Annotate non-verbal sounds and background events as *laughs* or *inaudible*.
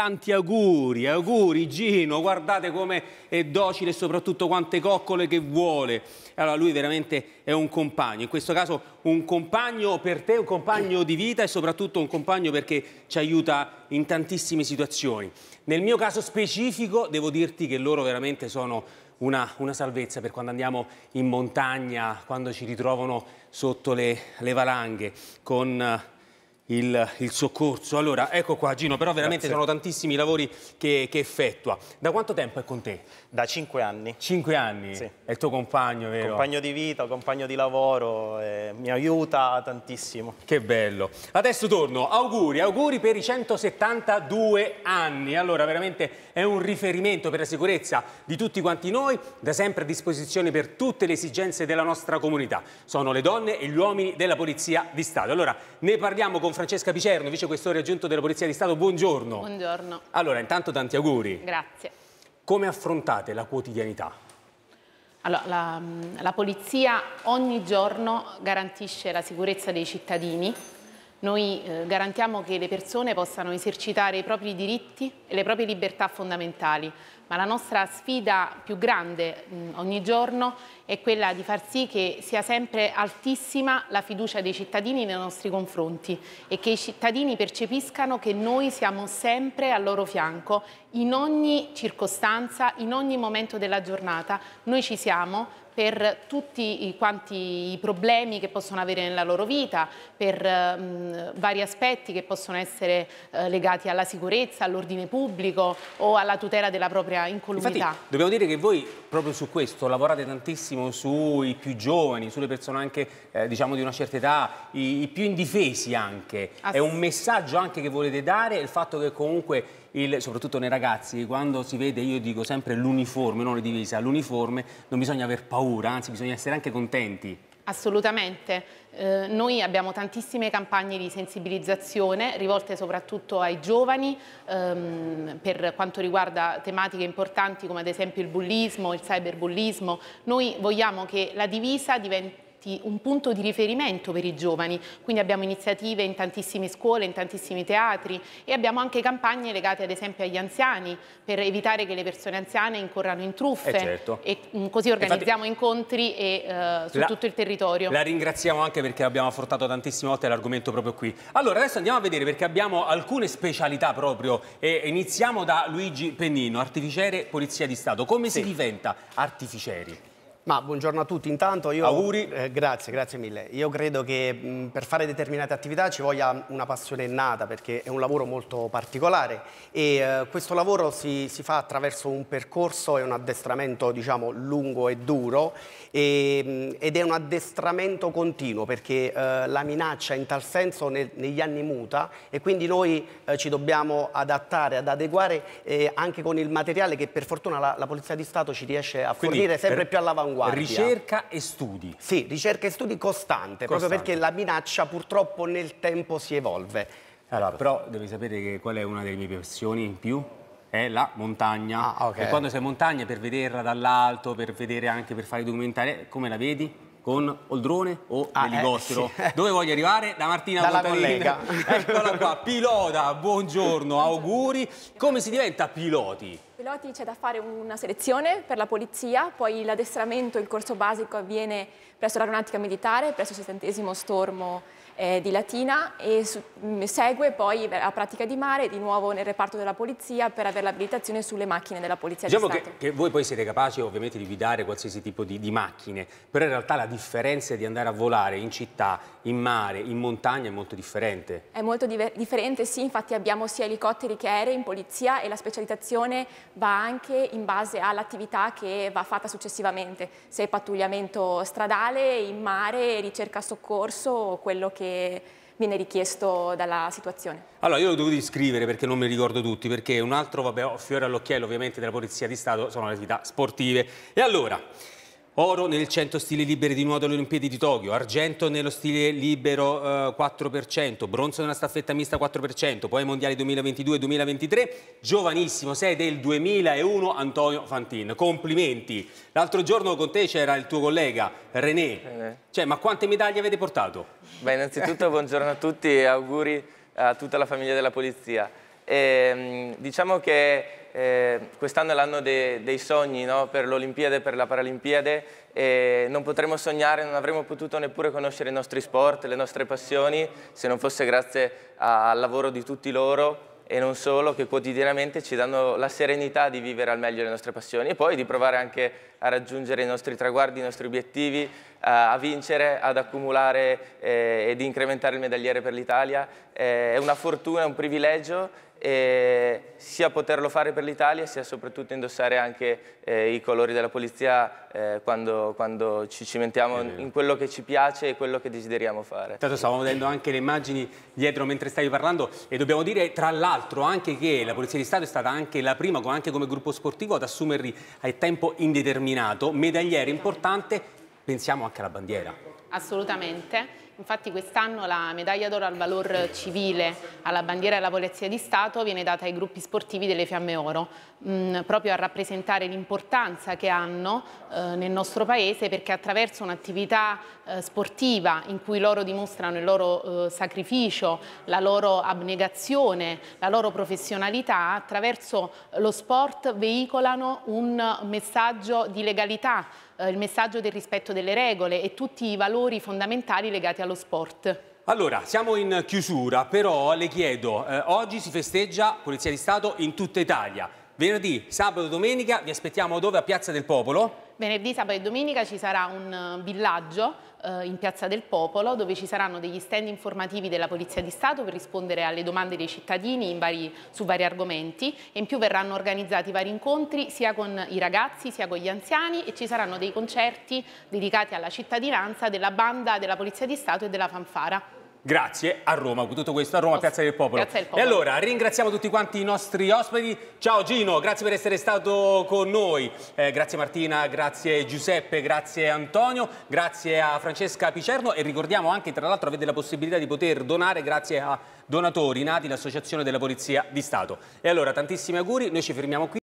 tanti auguri, auguri Gino, guardate come è docile e soprattutto quante coccole che vuole. Allora lui veramente è un compagno, in questo caso un compagno per te, un compagno di vita e soprattutto un compagno perché ci aiuta in tantissime situazioni. Nel mio caso specifico devo dirti che loro veramente sono una, una, salvezza per quando andiamo in montagna, quando ci ritrovano sotto le, le valanghe con il, il, soccorso. Allora, ecco qua Gino, però veramente Grazie. sono tantissimi i lavori che, che, effettua. Da quanto tempo è con te? Da cinque anni. Cinque anni? Sì. È il tuo compagno, vero? Compagno di vita, compagno di lavoro, eh, mi aiuta tantissimo. Che bello. Adesso torno, auguri, auguri per i 172 anni. Allora, veramente è un riferimento per la sicurezza di tutti quanti noi, da sempre a disposizione per tutte le esigenze della nostra comunità. Sono le donne e gli uomini della Polizia di Stato. Allora, ne parliamo con Francesca Picerno, vicequestore aggiunto della Polizia di Stato. Buongiorno. Buongiorno. Allora, intanto tanti auguri. Grazie. Come affrontate la quotidianità? Allora, la, la polizia ogni giorno garantisce la sicurezza dei cittadini noi eh, garantiamo che le persone possano esercitare i propri diritti e le proprie libertà fondamentali, ma la nostra sfida più grande ogni giorno è quella di far sì che sia sempre altissima la fiducia dei cittadini nei nostri confronti e che i cittadini percepiscano che noi siamo sempre al loro fianco, in ogni circostanza, in ogni momento della giornata, noi ci siamo per tutti i, quanti i problemi che possono avere nella loro vita, per mh, mm, vari aspetti che possono essere eh, legati alla sicurezza, all'ordine pubblico o alla tutela della propria incolumità. Infatti, dobbiamo dire che voi proprio su questo lavorate tantissimo sui più giovani, sulle persone anche eh, diciamo di una certa età, i, i più indifesi anche. È un messaggio anche che volete dare, il fatto che comunque il, soprattutto nei ragazzi, quando si vede, io dico sempre l'uniforme, non le divise, l'uniforme, non bisogna aver paura, anzi bisogna essere anche contenti. Assolutamente, eh, noi abbiamo tantissime campagne di sensibilizzazione rivolte soprattutto ai giovani ehm, per quanto riguarda tematiche importanti come ad esempio il bullismo, il cyberbullismo. Noi vogliamo che la divisa diventi diventi un punto di riferimento per i giovani. Quindi abbiamo iniziative in tantissime scuole, in tantissimi teatri e abbiamo anche campagne legate ad esempio agli anziani per evitare che le persone anziane incorrano in truffe. Eh certo. E mm, così organizziamo Infatti, incontri e, eh, su la, tutto il territorio. La ringraziamo anche perché abbiamo affrontato tantissime volte l'argomento proprio qui. Allora adesso andiamo a vedere perché abbiamo alcune specialità proprio e iniziamo da Luigi Pennino, artificiere Polizia di Stato. Come sì. si diventa artificieri? Ma buongiorno a tutti, intanto io... Auguri. Eh, grazie, grazie mille. Io credo che mh, per fare determinate attività ci voglia una passione innata perché è un lavoro molto particolare e eh, questo lavoro si, si, fa attraverso un percorso e un addestramento diciamo lungo e duro e, mh, ed è un addestramento continuo perché eh, la minaccia in tal senso ne, negli anni muta e quindi noi eh, ci dobbiamo adattare, ad adeguare eh, anche con il materiale che per fortuna la, la Polizia di Stato ci riesce a quindi, fornire sempre per... più all'avanguardia all'avanguardia. Ricerca e studi. Sì, ricerca e studi costante, costante. proprio perché la minaccia purtroppo nel tempo si evolve. Allora, però devi sapere che qual è una delle mie passioni in più? è la montagna. Ah, okay. E quando sei in montagna, per vederla dall'alto, per vedere anche per fare i documentari, come la vedi? Con il drone o ah, eh, l'elicottero. Eh, sì. *laughs* Dove voglio arrivare? Da Martina Dalla *laughs* Eccola qua, pilota, buongiorno, auguri. Come si diventa piloti? piloti c'è da fare una selezione per la polizia, poi l'addestramento, il corso basico avviene presso l'aeronautica militare, presso il settantesimo stormo eh, di latina e su, mm, segue poi la eh, pratica di mare di nuovo nel reparto della polizia per avere l'abilitazione sulle macchine della polizia diciamo di Stato. Diciamo che, voi poi siete capaci ovviamente di guidare qualsiasi tipo di, di macchine, però in realtà la differenza di andare a volare in città, in mare, in montagna è molto differente. È molto differente, sì, infatti abbiamo sia elicotteri che aerei in polizia e la specializzazione va anche in base all'attività che va fatta successivamente, se è pattugliamento stradale, in mare, ricerca soccorso, quello che che viene richiesto dalla situazione. Allora, io lo dovuto iscrivere perché non mi ricordo tutti, perché un altro, vabbè, oh, fiore all'occhiello ovviamente della Polizia di Stato sono le attività sportive. E allora, Oro nel 100 stili liberi di nuoto alle Olimpiadi di Tokyo, argento nello stile libero eh, 4%, bronzo nella staffetta mista 4%, poi ai mondiali 2022-2023, giovanissimo, sei del 2001 Antonio Fantin. Complimenti. L'altro giorno con te c'era il tuo collega René. Eh. Cioè, ma quante medaglie avete portato? Beh, innanzitutto buongiorno a tutti e auguri a tutta la famiglia della polizia. E, ehm, diciamo che eh, quest'anno è l'anno de dei sogni no? per l'Olimpiade e per la Paralimpiade e non potremmo sognare, non avremmo potuto neppure conoscere i nostri sport, le nostre passioni se non fosse grazie al lavoro di tutti loro e non solo, che quotidianamente ci danno la serenità di vivere al meglio le nostre passioni e poi di provare anche a raggiungere i nostri traguardi, i nostri obiettivi, a, a vincere, ad accumulare eh, ed incrementare il medagliere per l'Italia. Eh, è una fortuna, è un privilegio eh, sia poterlo fare per l'Italia sia soprattutto indossare anche eh, i colori della polizia eh, quando, quando, ci cimentiamo in quello che ci piace e quello che desideriamo fare. Tanto stavamo vedendo anche le immagini dietro mentre stavi parlando e dobbiamo dire tra l'altro anche che la Polizia di Stato è stata anche la prima anche come gruppo sportivo ad assumerli a tempo indeterminato, medagliere importante pensiamo anche alla bandiera. Assolutamente. Infatti quest'anno la medaglia d'oro al valor civile alla bandiera della polizia di Stato viene data ai gruppi sportivi delle Fiamme Oro, mh, mm, proprio a rappresentare l'importanza che hanno eh, nel nostro paese perché attraverso un'attività eh, sportiva in cui loro dimostrano il loro eh, sacrificio, la loro abnegazione, la loro professionalità, attraverso lo sport veicolano un messaggio di legalità, eh, il messaggio del rispetto delle regole e tutti i valori fondamentali legati allo sport. Allora, siamo in chiusura, però le chiedo, eh, oggi si festeggia Polizia di Stato in tutta Italia. Venerdì, sabato, domenica vi aspettiamo dove? A Piazza del Popolo? Venerdì, sabato e domenica ci sarà un eh, villaggio eh, in Piazza del Popolo dove ci saranno degli stand informativi della Polizia di Stato per rispondere alle domande dei cittadini vari, su vari argomenti e in più verranno organizzati vari incontri sia con i ragazzi sia con gli anziani e ci saranno dei concerti dedicati alla cittadinanza della banda della Polizia di Stato e della fanfara. Grazie a Roma, tutto questo a Roma, Posso... Piazza del Popolo. Piazza del Popolo. E allora ringraziamo tutti quanti i nostri ospiti. Ciao Gino, grazie per essere stato con noi. Eh, grazie Martina, grazie Giuseppe, grazie Antonio, grazie a Francesca Picerno e ricordiamo anche tra l'altro avete la possibilità di poter donare grazie a Donatori, nati l'Associazione della Polizia di Stato. E allora tantissimi auguri, noi ci fermiamo qui.